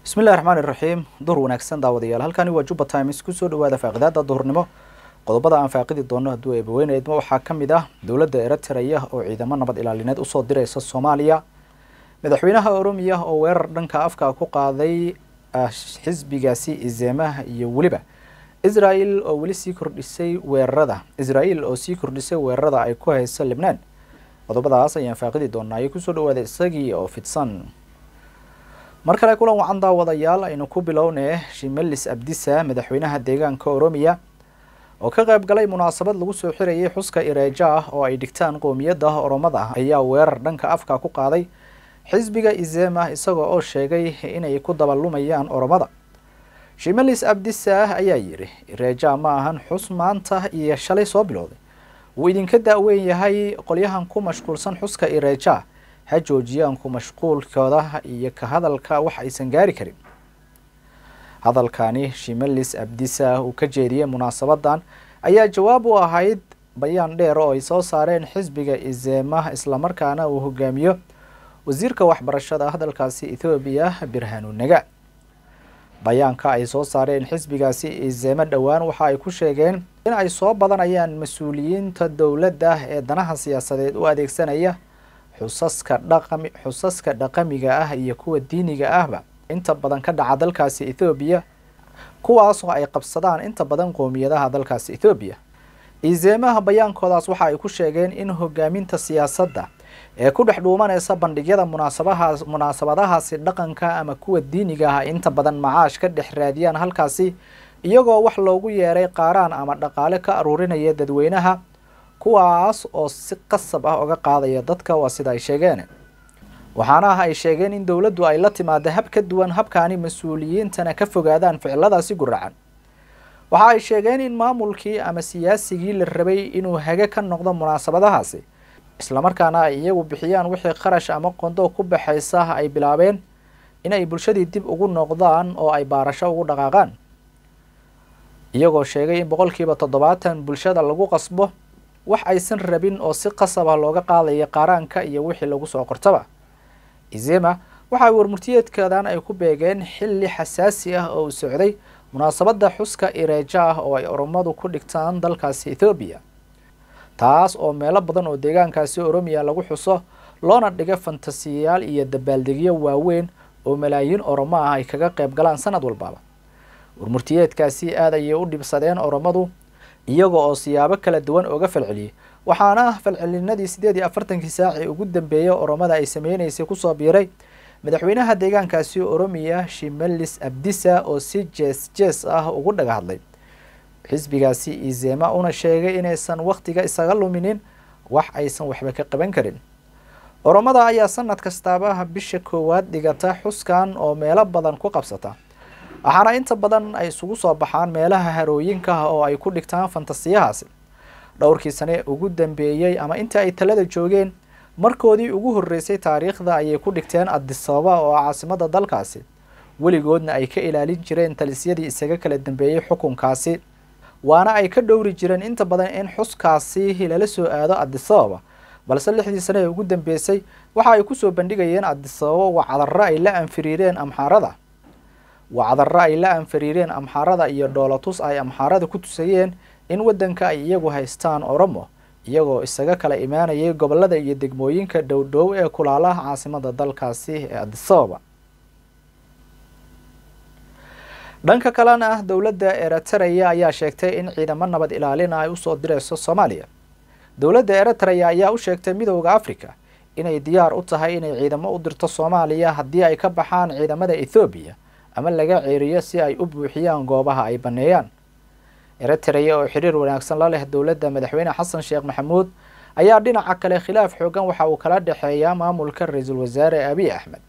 bismi illahi raxmaan iraxiim duhur wanaagsan daawadayaal halkani waa juba times kusoo dhawaada faaqidaada duhurnimo qodobada aan faaqidi doono hadduu eebaweynayadma waxaa ka mid ah dowladda eritreya oo ciidamo nabad ilaalineed usoo diraysa soomaaliya madaxweynaha oromiya oo weerar dhanka afka ku qaaday ah, xisbigaasi izeemaha iyo weliba isra oo weli sii kordhisay weerarada isra-el oo sii kordhisay weerarada ay ku hayso libnaan qodobadaas ayaan faaqidi doonaayo kusoo dhawaada isagii oo fidsan mar kale kulan wacan daawadayaal aynu ku bilownee shimelis abdisa madaxweynaha deegaanka oromiya oo ka qayb galay munaasabad lagu soo xirayay xuska ireejo oo ay dhigtaan qoomiyadda oromada ayaa weerar dhanka afka ku qaaday xisbiga izema isagoo oo sheegay inay ku dabalumayaan oromada shimelis abdisa ayaa yidhi ireeja ma ahan xus maanta iyo shalay soo bilowday wuu idinka daaweyn yahay qolyahan ku mashquulsan xuska ireeja ha joojiyaanku ku mashquulkooda iyo ka hadalka wax aysan gaari karin hadalkani shimelis abdisa uu ka jeediyey munaasabadan ayaa jawaab u ahayd bayaan dheer oo ay soo saareen xisbiga izema islamarkaana uu hogaamiyo wasiirka waxbarashada hadalkaasi ethoobiya birhanu naga bayaanka ay soo saareen xisbigaasi izeema dhowaan waxa ay ku sheegeen inay soo badanayaan mas-uuliyiinta dowladda ee danaha siyaasadeed u adeegsanaya xusaska dhaqami xusaska dhaqamiga ah iyo kuwa diiniga ahba inta badan ka dhaca dalkaasi ethoobiya kuwaasoo ay qabsadaan inta badan qoomiyadaha dalkaasi ethoobiya iiseemaha bayaankoodaas waxa ay ku sheegeen in hogaaminta siyaasadda ee ku dhex dhuumanaysa bandhigyada munaasabahaa munaasabadahaasi dhaqanka ama kuwa diiniga ah inta badan macaash ka dhex raadiyaan halkaasi iyagoo wax loogu yeeray qaaraan ama dhaqaale ka aruurinaya dadweynaha kuwaas oo si qasab ah uga qaadaya dadka waa sida ay sheegeen waxaana ah ay sheegeen in dowladdu ay la timaada hab ka duwan habkaani mas-uuliyiintana ka fogaadaan ficiladaasi guracan waxa ay sheegeen in maamulkii ama siyaasigii la rabay inuu hage ka noqdo munaasabadahaasi islamarkaana ay iyagu bixiyaan wixii kharash ama qondo ku baxaysa ay bilaabeen inay bulshadii dib ugu noqdaan oo ay baarasho ugu dhaqaaqaan iyagoo sheegay in boqolkiiba toddobaatan bulshada lagu qasbo wax aysan rabin oo si qasabah looga qaadaya qaaraanka iyo wixii lagu soo qortaba izema waxaa warmurtiyeedkadan ay ku beegeen xilli xasaasi ah oo uu socday munaasabadda xuska ireejo ah oo ay oromadu ku dhigtaan dalkaasi ethoobiya taas oo meelo badan oo deegaankaasi oromiya lagu xuso loona dhiga fantasiyayaal iyo dabaaldegyo waaweyn oo malaayiin oromo ah ay kaga qayb galaan sanad walbaaba warmurtiyeedkaasi aad ayay u dhibsadeen oromadu iyaga oo siyaabo kala duwan uga falceliyey waxaana ah falcelinadii siddeed iyo afartankii saac ee ugu dambeeyay oromada ay sameynaysay kusoo biiray madaxweynaha deegaankaasi oromiya shimalis abdisa oo si jees jees ah ugu dhaga hadlay xisbigaasi izema una sheegay inaysan wakhtiga isaga luminin wax aysan waxba ka qaban karin oromada ayaa sanad kastaaba bisha koowaad dhigata xuskan oo meelo badan ku qabsata waxaana inta badan ay isugu soo baxaan meelaha harooyinka ah oo ay ku dhigtaan fantasiyahaasi dhowrkii sane ugu dambeeyey ama intii ay talada joogeen markoodii ugu horreysay taariikhda ayay ku dhigteen adisababa oo caasimada dalkaasi weligoodna ay ka ilaalin jireen talisyadii isaga kala dambeeyey xukunkaasi waana ay ka dhowri jireen inta badan in xuskaasi lala soo aado adisababa balse lixdii sane ee ugu dambeysay waxa ay kusoo bandhigayeen adisababa waa cadarro ay la anfiriireen amxaarada waa cadaro ay la anfariireen amxaarada iyo dhoolatus ay amxaarada ku tusayeen in waddanka ay iyagu haystaan oromo iyagoo isaga kala imaanayay gobollada iyo degmooyinka dhowdhow ee kulaalaha caasimada dalkaasi ee adisababa dhanka kalena ah dowladda eritareya ayaa sheegtay in ciidamo nabad ilaalina ay usoo direyso soomaaliya dowladda eritreya ayaa u sheegtay midowda afrika inay diyaar u tahay inay ciidamo u dirto soomaaliya haddii ay ka baxaan ciidamada ethoobiya ama laga ceeriyo si ay u buuxiyaan goobaha ay banneeyaan ereteraya oo xiriir wanaagsan la leh dowladda madaxweyne xasan sheekh maxamuud ayaa dhinaca kale khilaaf xoogan waxa uu kala dhexeeyaa maamulka ra-iisul wasaare abiy axmed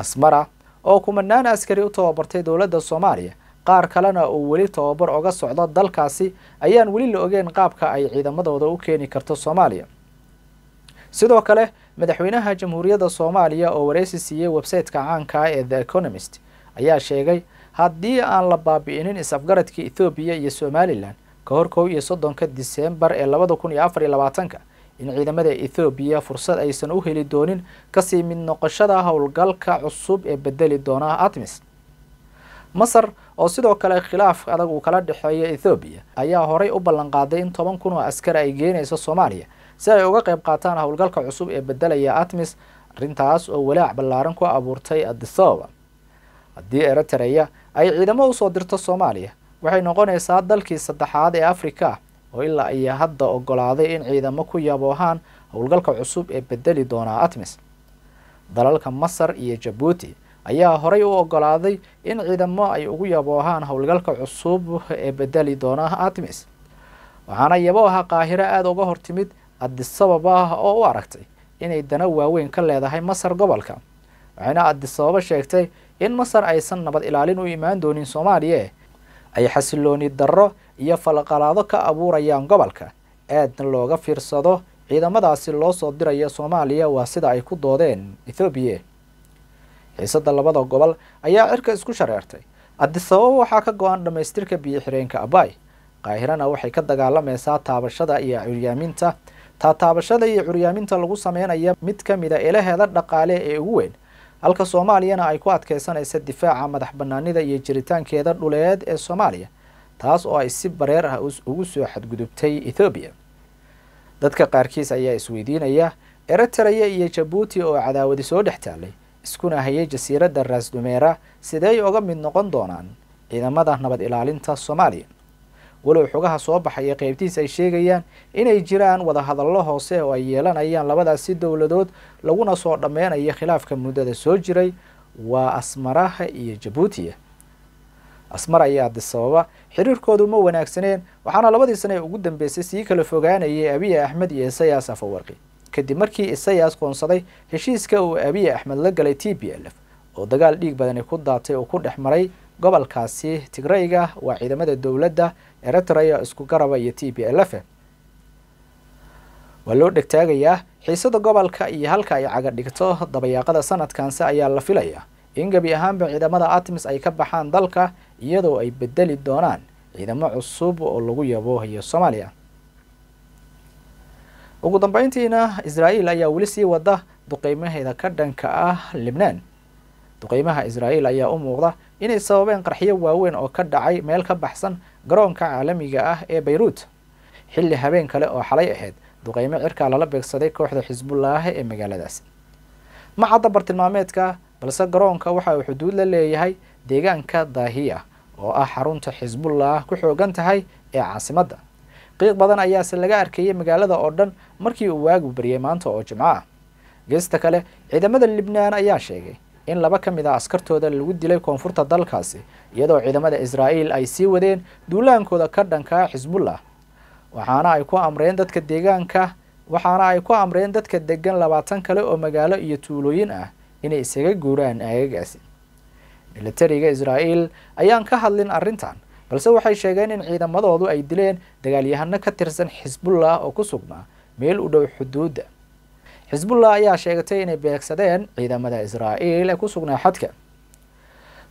asmara oo kumanaan askari u tababartay dowladda soomaaliya qaar kalena uu weli tababar oga socdo dalkaasi ayaan weli la ogeyn qaabka ay ciidamadooda u keeni karto soomaaliya sidoo kale madaxweynaha jamhuuriyadda soomaaliya oo wareysi siiyey websayteka caanka ah ee the economist ayaa sheegay haddii aan la baabi'inin is-afgaradkii ethoobiya iyo somalilan ka hor kow iyo soddonka diseembar ee labada kun iyo afar iyo labaatanka in ciidamada ethoobiya fursad aysan u heli doonin kasii mid noqoshada howlgalka cusub ee bedeli doona atmis masar oo sidoo kale khilaaf adag uu kala dhexeeyo ethoobiya ayaa horay u ballanqaaday in toban kun oo askar ay geenayso soomaaliya si ay uga qayb qaataan howlgalka cusub ee beddelaya atmis arrintaas oo walaac ballaaran ku abuurtay adisababa haddii eritereya ay ciidamo usoo dirto soomaaliya waxay noqonaysaa dalkii saddexaad ee afrika oo ilaa iyo hadda ogolaaday in ciidamo ku yaboohaan howlgalka cusub ee beddeli doonaa atmis dalalka masar iyo jabuuti ayaa horay u ogolaaday in ciidamo ay ugu yaboohaan howlgalka cusub ee beddeli doona atmis waxaana yabo ahaa qaahiro aada uga hortimid adisababa ah oo u aragtay inay dana waaweyn ka leedahay masar gobolka waxayna addisababa sheegtay in masar aysan nabad ilaalin u imaan doonin soomaaliya ay xasilooni darro iyo falqalaado ka abuurayaan gobolka aadna looga fiirsado ciidamadaasi loo soo diraya soomaaliya waa sida ay ku doodeen ethoobiya xiisadda labada gobol ayaa cirka isku shareertay adisababo waxaa ka go-an dhammaystirka biyo-xireenka abaay qaahirana waxay ka dagaalamaysaa taabashada iyo curyaaminta taataabashada iyo curyaaminta lagu sameynaya mid ka mida ah ilaheeda dhaqaale ee ugu weyn halka soomaaliyana ay ku adkeysanaysa difaaca madax bannaanida iyo jiritaankeeda dhuleed ee soomaaliya taas oo ay si bareer ah ugu soo xadgudubtay ethoobiya dadka qaarkiis ayaa isweydiinaya eretereya iyo jabuuti oo cadaawadi soo dhex taallay iskuna hayay jasiiradda raasdumeera sideey uga mid noqon doonaan ciidamada nabad ilaalinta soomaaliya walow xogaha soo baxaya qaybtiis ay sheegayaan inay jiraan wadahadallo hoose oo ay yeelanayaan labadaasi dowladood laguna soo dhammeynayo khilaafka muddada soo jiray waa asmaraha iyo jabuutiya asmar ayaa adisababa xiriirkoodu ma wanaagsaneen waxaana labadii sane ee ugu dambeysay sii kala fogaanayay abiya axmed iyo isayas afawarqi kadib markii isayaas qoonsaday heshiiska uu abiy axmed la galay t b l f oo dagaal dhiig badani ku daatay oo ku dhex maray gobolkaasi tigrayga waa ciidamada dowladda eritrea isku garaba iyo t b l f waa loo dhegtaagayaa xiisada gobolka iyo halka ay caga dhigto dabayaaqada sanadkanse ayaa la filaya in gebi ahaanba ciidamada artemis ay ka baxaan dalka iyadoo ay bedeli doonaan ciidamo cusub oo lagu yaboohayo soomaaliya ugu dambeyntiina israa ayaa weli sii wada duqeymaheeda ka dhanka ah libnaan duqeymaha israa'iil ayaa u muuqda inay sababeen qarxyo waaweyn oo ka dhacay meel ka baxsan garoonka caalamiga ah ee bayruut xilli habeen kale oo xalay ahayd duqeymo cirkaa lala beegsaday kooxda xisbullaah ee magaaladaas ma cadda bartilmaameedka balse garoonka waxa uu xuduud la leeyahay deegaanka daahiya oo ah xarunta xisbullah ku xoogan tahay ee caasimadda qiiq badan ayaase laga arkayay magaalada oo dhan markii uu waagu bariyey maanta oo jimco ah geesta kale ciidamada libnaan ayaa sheegay in laba ka mid a ah askartooda lagu dilay koonfurta dalkaasi iyadoo ciidamada israa'iil ay sii wadeen duulaankooda ka dhankaa xisbullah waxaana ay ku amreen dadka deegaanka waxaana ay ku amreen dadka degan labaatan kale oo magaalo iyo tuulooyin ah inay isaga guuraan aagagaasi militariga israa'iil ayaan ka hadlin arrintan balse waxay sheegeen in ciidamadoodu ay dileen dagaalyahano ka tirsan xisbullah oo ku sugnaa meel u dhow xuduudda xisbullah ayaa sheegtay inay beegsadeen ciidamada israa'iil ee ku sugnaa xadka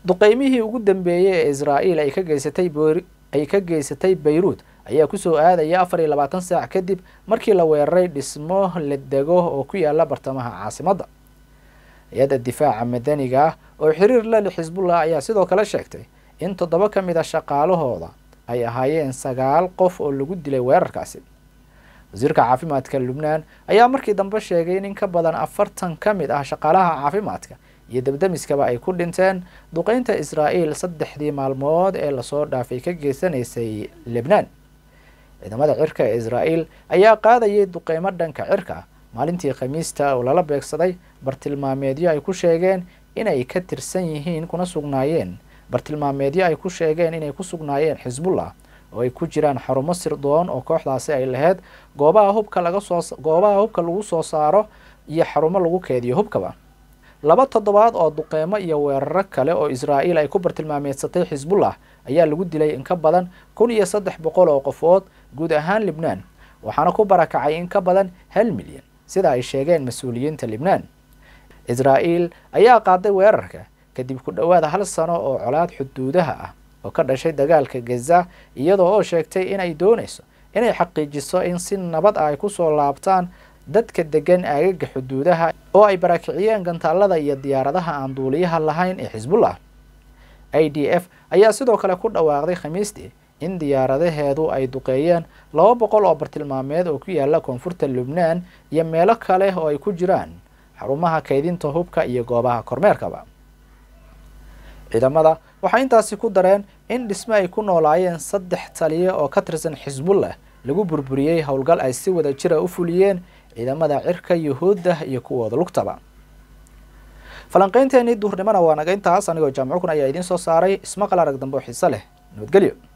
duqeymihii ugu dambeeyey ee israa'iil ay ka geysatay ay ka geysatay bayruud ayaa kusoo aadaya afar iyo labaatan saac kadib markii la weeraray dhismo la dego oo ku yaala bartamaha caasimadda hay-adda difaaca madaniga ah oo xiriir la leh xisbullah ayaa sidoo kale sheegtay in toddoba ka mid a ah shaqaalahooda ay ahaayeen sagaal qof oo lagu dilay weerarkaasi wasiirka caafimaadka lubnaan ayaa markii dambe sheegay in in ka badan afartan ka mid ah shaqaalaha caafimaadka iyo debdemiskaba ay ku dhinteen duqeynta israa'iil saddexdii maalmood ee lasoo dhaafay ka geysanaysay lebnaan ciidamada cirka ee israa'iil ayaa qaadayay duqeymo dhanka cirka maalintii khamiista oo lala beegsaday bartilmaameedyo ay ku sheegeen inay ka tirsan yihiin kuna sugnaayeen bartilmaameedyo ay ku sheegeen inay ku sugnaayeen xisbullah oo ay ku jiraan xarumo sirdoon oo kooxdaasi ay laheyd goobaha hubka laga soo goobaha hubka lagu soo saaro iyo xarumo lagu keediyo hubkaba laba toddobaad oo duqeymo iyo weeraro kale oo israa'iil ay ku bartilmaameedsatay xisbullah ayaa lagu dilay in ka badan kun iyo saddex boqol oo qofood guud ahaan libnaan waxaana ku barakacay in ka badan hal milyan sida ay sheegeen mas-uuliyiinta libnaan israa'iil ayaa qaaday weerarka kadib ku dhowaad hal sano oo colaad xuduudaha ah oo ka dhashay dagaalka gaza iyadoo oo sheegtay inay doonayso inay xaqiijiso in si nabad ah ay kusoo laabtaan dadka degan aagaga xuduudaha oo ay barakiciyeen gantaallada iyo diyaaradaha aan duuliyaha lahayn ee xisbullah i d f ayaa sidoo kale ku dhawaaqday khamiistii in diyaaradaheedu ay duqeeyeen laba boqol oo bartilmaameed oo ku yaala koonfurta lubnaan iyo meelo kale oo ay ku jiraan xarumaha kaydinta hubka iyo goobaha kormeerkaba ciidamada waxay intaasi ku dareen in dhisme ay ku noolaayeen saddex taliya oo ka tirsan xisbullah lagu burburiyey howlgal ay si wada jira u fuliyeen ciidamada cirka yuhuudda iyo kuwooda lugtaba falanqaynteenii duurnimana waa naga intaas anigoo jaamcukun ayaa idiin soo saaray ismaqal arag dambe xiise leh nabadgelyo